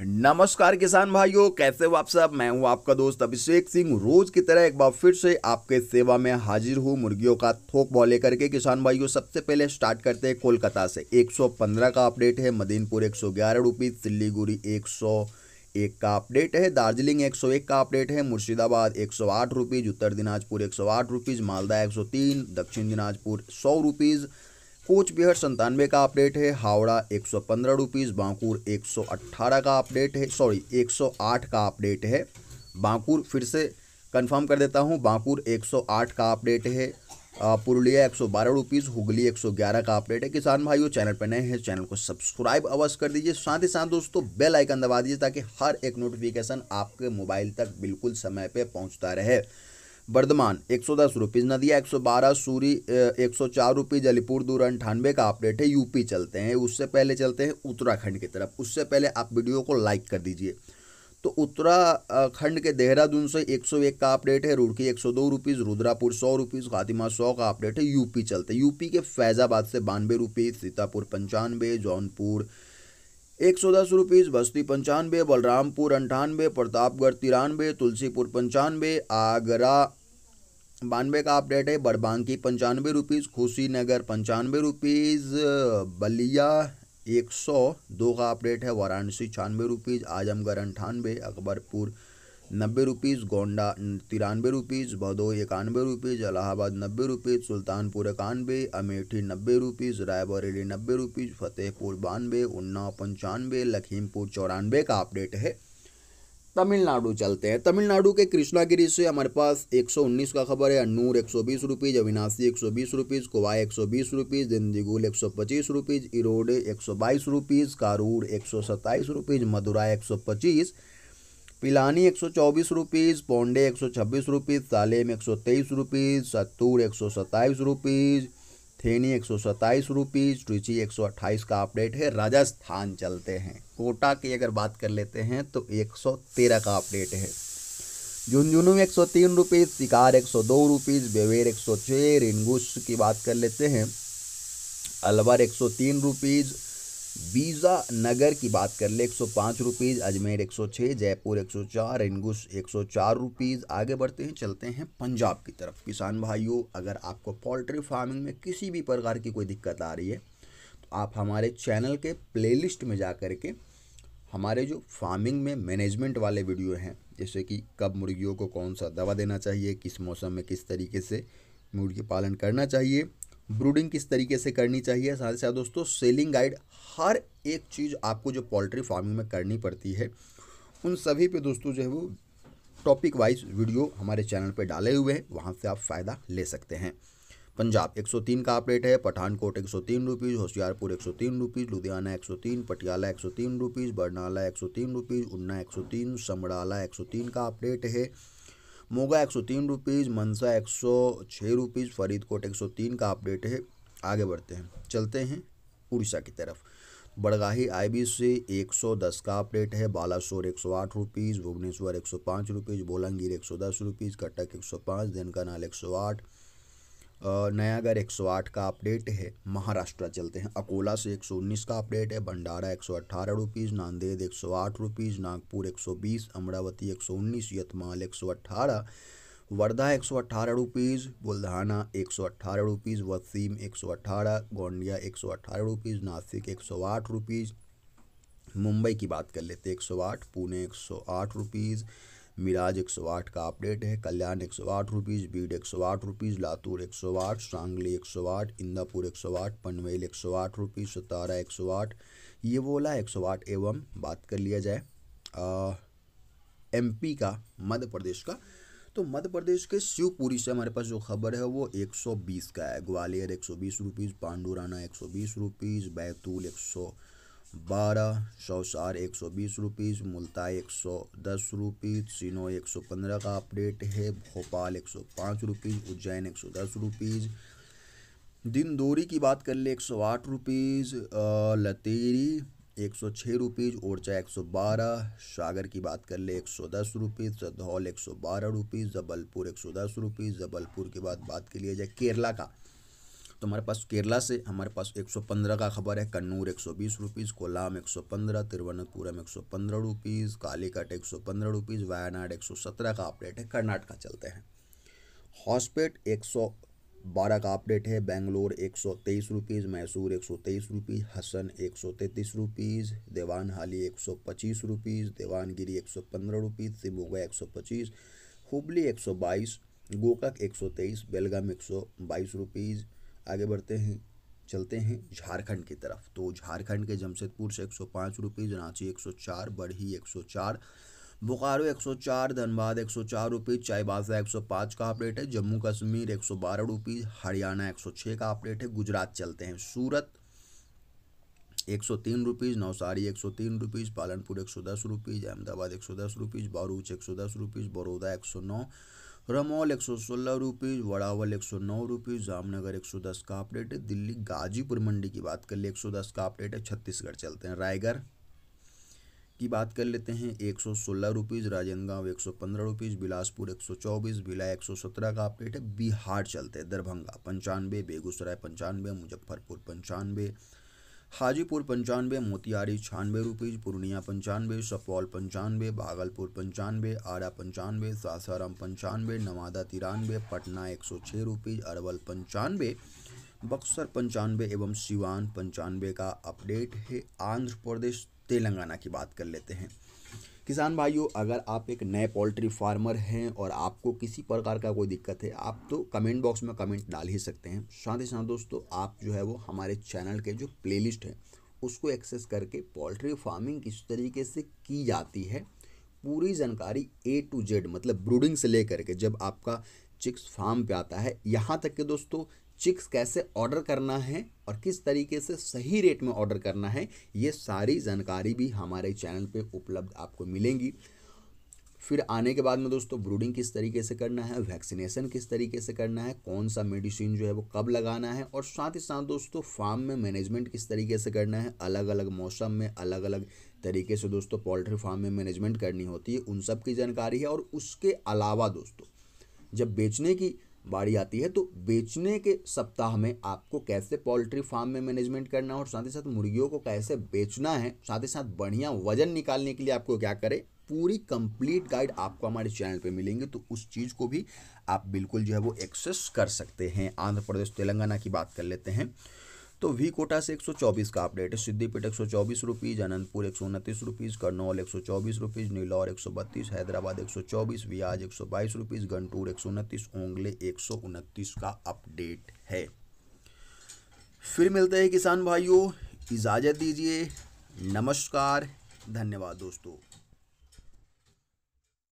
नमस्कार किसान भाइयों कैसे हो आप सब मैं हूं आपका दोस्त अभिषेक सिंह रोज की तरह एक बार फिर से आपके सेवा में हाजिर हूं मुर्गियों का थोक भाव लेकर के किसान भाइयों सबसे पहले स्टार्ट करते हैं कोलकाता से 115 का अपडेट है मदीनपुर एक सौ सिल्लीगुड़ी एक एक का अपडेट है दार्जिलिंग 101 का अपडेट है मुर्शिदाबाद एक सौ उत्तर दिनाजपुर एक सौ मालदा एक दक्षिण दिनाजपुर सौ रुपीज़ कोच बिहार संतानवे का अपडेट है हावड़ा एक सौ पंद्रह रुपीज़ बांकुर एक सौ अट्ठारह का अपडेट है सॉरी एक सौ आठ का अपडेट है बांकुर फिर से कंफर्म कर देता हूँ बांकुर एक सौ आठ का अपडेट है पुरुलिया एक सौ बारह रुपीज़ हुगली एक सौ ग्यारह का अपडेट है किसान भाइयों चैनल पर नए हैं चैनल को सब्सक्राइब अवश्य कर दीजिए साथ ही साथ दोस्तों बेल आइकन दबा दीजिए ताकि हर एक नोटिफिकेशन आपके मोबाइल तक बिल्कुल समय पर पहुँचता रहे बर्धमान एक सौ दस रुपीज़ नदिया एक सौ बारह सूरी एक सौ चार रुपीज़ अलीपुर दूर अंठानवे का अपडेट है यूपी चलते हैं उससे पहले चलते हैं उत्तराखंड की तरफ उससे पहले आप वीडियो को लाइक कर दीजिए तो उत्तराखंड के देहरादून से 101 का अपडेट है रुड़की एक सौ दो रुपीज़ रुद्रापुर सौ रुपीज़ खातिमा सौ का अपडेट है यूपी चलते यूपी के फैज़ाबाद से बानवे रुपीज़ सीतापुर पंचानवे जौनपुर एक सौ दस रुपीज़ बस्ती पंचानवे बलरामपुर अंठानवे प्रतापगढ़ तिरानवे तुलसीपुर पंचानवे आगरा बानवे का अपडेट है बड़बांकी पंचानवे रुपीज़ खुशीनगर पंचानवे रुपीज़ बलिया एक सौ दो का अपडेट है वाराणसी छियानवे रुपीज़ आजमगढ़ अंठानवे अकबरपुर नब्बे रुपीज़ गोंडा तिरानवे रुपीज़ भदोई इक्यानवे रुपीज़ इलाहाबाद नब्बे रुपीज़ सुल्तानपुर इक्यानवे अमेठी नब्बे रुपीज़ रायबरेली नब्बे रुपीज़ फतेहपुर बानवे उन्नाव पंचानवे लखीमपुर चौरानवे का अपडेट है तमिलनाडु चलते हैं तमिलनाडु के कृष्णागिरी से हमारे पास 119 का खबर है अनूर एक सौ बीस रुपीज़ अविनाशी एक सौ बीस रुपीज़ कोवाई एक सौ बीस रुपीज़ दिंदीगुल एक सौ पच्चीस रुपीज़ इरोडे एक सौ बाईस रुपीज़ कारूर एक सौ सत्ताईस रुपीज़ मदुरा एक सौ पच्चीस पिलानी एक सौ चौबीस रुपीज़ पौंडे एक सौ छब्बीस रुपीज़ सालेम एक सौ तेईस रुपीज़ सत्तूर एक सौ सत्ताईस रुपीज़ थेनी एक सौ सत्ताईस रुपीज़ ट्रिची एक सौ अट्ठाईस का अपडेट है राजस्थान चलते हैं कोटा की अगर बात कर लेते हैं तो एक सौ तेरह का अपडेट है झुंझुनू एक सौ तीन रुपीज़ शिकार एक सौ दो रुपीज़ बेवेर एक सौ छः रिंगुस की बात कर लेते हैं अलवर एक सौ तीन रुपीज़ वीज़ा नगर की बात कर ले एक सौ पाँच अजमेर 106 जयपुर 104 सौ चार रुपीज़ आगे बढ़ते हैं चलते हैं पंजाब की तरफ किसान भाइयों अगर आपको पोल्ट्री फार्मिंग में किसी भी प्रकार की कोई दिक्कत आ रही है तो आप हमारे चैनल के प्लेलिस्ट में जा कर के हमारे जो फार्मिंग में मैनेजमेंट वाले वीडियो हैं जैसे कि कब मुर्गियों को कौन सा दवा देना चाहिए किस मौसम में किस तरीके से मुर्गी पालन करना चाहिए ब्रूडिंग किस तरीके से करनी चाहिए साथ ही साथ दोस्तों सेलिंग गाइड हर एक चीज़ आपको जो पोल्ट्री फार्मिंग में करनी पड़ती है उन सभी पे दोस्तों जो है वो टॉपिक वाइज वीडियो हमारे चैनल पे डाले हुए हैं वहाँ से आप फ़ायदा ले सकते हैं पंजाब 103 का आप रेट है पठानकोट एक सौ तीन रुपीज़ होशियारपुर एक सौ तीन रुपीज़ लुधियाना एक सौ तीन पटियाला एक सौ तीन रुपीज़ बरनाला एक सौ तीन रुपीज़ उन्ना एक सौ तीन समड़ाला एक सौ तीन का आप है मोगा एक सौ तीन रुपीज़ मनसा एक सौ छः रुपीज़ फरीदकोट एक सौ तीन का अपडेट है आगे बढ़ते हैं चलते हैं उड़ीसा की तरफ बड़गाही एक सौ 110 का अपडेट है बालासोर एक सौ आठ रुपीज़ भुवनेश्वर एक सौ पाँच रुपीज़ बोलंगीर एक सौ दस रुपीज़ कटक एक सौ पाँच देनकानाल एक सौ आठ नयागढ़ आठ का अपडेट है महाराष्ट्र चलते हैं अकोला से 119 का अपडेट है भंडारा एक सौ अट्ठारह रुपीज़ नांदेद एक सौ आठ रुपीज़ नागपुर 120 अमरावती 119 यतमाल अट्ठारह वर्धा एक सौ अट्ठारह रुपीज़ बुल्धाना एक सौ अट्ठारह रुपीज़ वसीम एक सौ अट्ठारह गोंडिया एक सौ अट्ठारह रुपीज़ नासिक एक सौ आठ रुपीज़ मुंबई की बात कर लेते एक सौ आठ पुणे एक सौ आठ रुपीज़ मिराज एक सौ आठ का अपडेट है कल्याण एक सौ आठ रुपीज़ बीड एक सौ आठ रुपीज़ लातूर एक सौ आठ सांगली एक सौ आठ इंदापुर एक सौ आठ पनवेल एक सौ आठ रुपीज़ सतारा एक सौ आठ ये बोला एक सौ आठ एवं बात कर लिया जाए एम पी का मध्य प्रदेश का तो मध्य प्रदेश के शिवपुरी से हमारे पास जो खबर है वो 120 का है ग्वालियर 120 रुपीस पांडुराना 120 रुपीस बैतूल सौ बारह शौसार एक सौ बीस रुपीज़ मुल्ता एक सौ दस रुपीज़ सिनो एक सौ पंद्रह का अपडेट है भोपाल एक सौ पाँच रुपीज़ उज्जैन एक सौ दस रुपीज़ दिन दूरी की बात कर ले एक सौ आठ रुपीज़ लतेरी एक सौ छः रुपीज़ ओरचा एक सौ बारह सागर की बात कर ले एक सौ दस रुपीज़ सदौल एक सौ बारह रुपीज़ जबलपुर एक सौ दस रुपीज़ जबलपुर के बाद बात के लिए जाए केरला का तो हमारे पास केरला से हमारे पास 115 का खबर है कन्नूर 120 रुपीज़ कोलाम 115 तिरुवनंतपुरम पंद्रह रुपीज़ कालीकट 115 रुपीस वायनाड 117 का अपडेट है कर्नाटका चलते हैं हॉस्पेट 112 का अपडेट है बेंगलोर तेईस रुपीज़ मैसूर तेईस रुपीस हसन एक हाली एक सौ पच्चीस रुपीज़ देवानगिरी एक 115 रुपीस सिमोगा पच्चीस हुबली एक गोकक 123 बेलगाम बाईस रुपीज़ आगे बढ़ते हैं चलते हैं झारखंड की तरफ तो झारखंड के जमशेदपुर से एक सौ पाँच रुपीज़ रांची एक सौ चार बढ़ही एक सौ चार बोकारो एक सौ चार धनबाद एक सौ चाईबाजा एक चाईबासा पाँच का अपडेट है जम्मू कश्मीर एक सौ बारह रुपीज़ हरियाणा एक सौ छः का अपडेट है गुजरात चलते हैं सूरत एक सौ तीन रुपीज़ नवसारी तीन रुपीज़ पालनपुर एक सौ दस रुपीज़ अहमदाबाद एक सौ दस रुपीज़ बारूच दस रुपीज़ बड़ौदा एक सौ नौ रमौल एक सौ सोलह रुपीज़ वड़ावल एक सौ नौ रुपीज़ जामनगर एक सौ दस का अपडेट है दिल्ली गाजीपुर मंडी की बात कर ले एक सौ दस का अपडेट है छत्तीसगढ़ चलते हैं रायगढ़ की बात कर लेते हैं एक सौ सोलह रुपीज़ राजनांदगांव एक सौ पंद्रह रुपीज़ बिलासपुर एक सौ चौबीस भिला एक सौ सत्रह का अपडेट है बिहार चलते हैं दरभंगा पंचानवे बेगूसराय पंचानवे मुजफ्फरपुर पंचानवे हाजीपुर पंचानवे मोतिहारी छियानवे रुपीज़ पूर्णिया पंचानवे सपौल पंचानवे भागलपुर पंचानवे आरा पंचानवे सासाराम पंचानवे नवादा तिरानवे पटना एक सौ छः रुपीज़ अरवल पंचानवे बक्सर पंचानवे एवं सिवान पंचानवे का अपडेट है आंध्र प्रदेश तेलंगाना की बात कर लेते हैं किसान भाइयों अगर आप एक नए पोल्ट्री फार्मर हैं और आपको किसी प्रकार का कोई दिक्कत है आप तो कमेंट बॉक्स में कमेंट डाल ही सकते हैं साथ ही साथ दोस्तों आप जो है वो हमारे चैनल के जो प्लेलिस्ट है उसको एक्सेस करके पोल्ट्री फार्मिंग किस तरीके से की जाती है पूरी जानकारी ए टू जेड मतलब ब्रूडिंग से लेकर के जब आपका चिक्स फार्म पे आता है यहाँ तक के दोस्तों चिक्स कैसे ऑर्डर करना है और किस तरीके से सही रेट में ऑर्डर करना है ये सारी जानकारी भी हमारे चैनल पे उपलब्ध आपको मिलेंगी फिर आने के बाद में दोस्तों ब्रूडिंग किस तरीके से करना है वैक्सीनेशन किस तरीके से करना है कौन सा मेडिसिन जो है वो कब लगाना है और साथ ही साथ दोस्तों फार्म में मैनेजमेंट किस तरीके से करना है अलग अलग मौसम में अलग अलग तरीके से दोस्तों पोल्ट्री फार्म में मैनेजमेंट करनी होती है उन सब की जानकारी है और उसके अलावा दोस्तों जब बेचने की बाड़ी आती है तो बेचने के सप्ताह में आपको कैसे पोल्ट्री फार्म में मैनेजमेंट करना है और साथ ही साथ मुर्गियों को कैसे बेचना है साथ ही साथ बढ़िया वजन निकालने के लिए आपको क्या करें पूरी कंप्लीट गाइड आपको हमारे चैनल पे मिलेंगे तो उस चीज़ को भी आप बिल्कुल जो है वो एक्सेस कर सकते हैं आंध्र प्रदेश तेलंगाना की बात कर लेते हैं तो वी कोटा से एक सौ चौबीस का अपडेट है सिद्दीपेट एक सौ चौबीस रुपीज़ अनंतपुर एक सौ उनतीस रुपीज़ करनौल एक सौ चौबीस रुपीज़ नीलौर एक सौ बत्तीस हैदराबाद एक सौ चौबीस वियाज एक सौ बाईस रुपीज़ गंटूर एक सौ उनतीस ओंगले एक सौ उनतीस का अपडेट है फिर मिलते हैं किसान भाइयों इजाज़त दीजिए नमस्कार धन्यवाद दोस्तों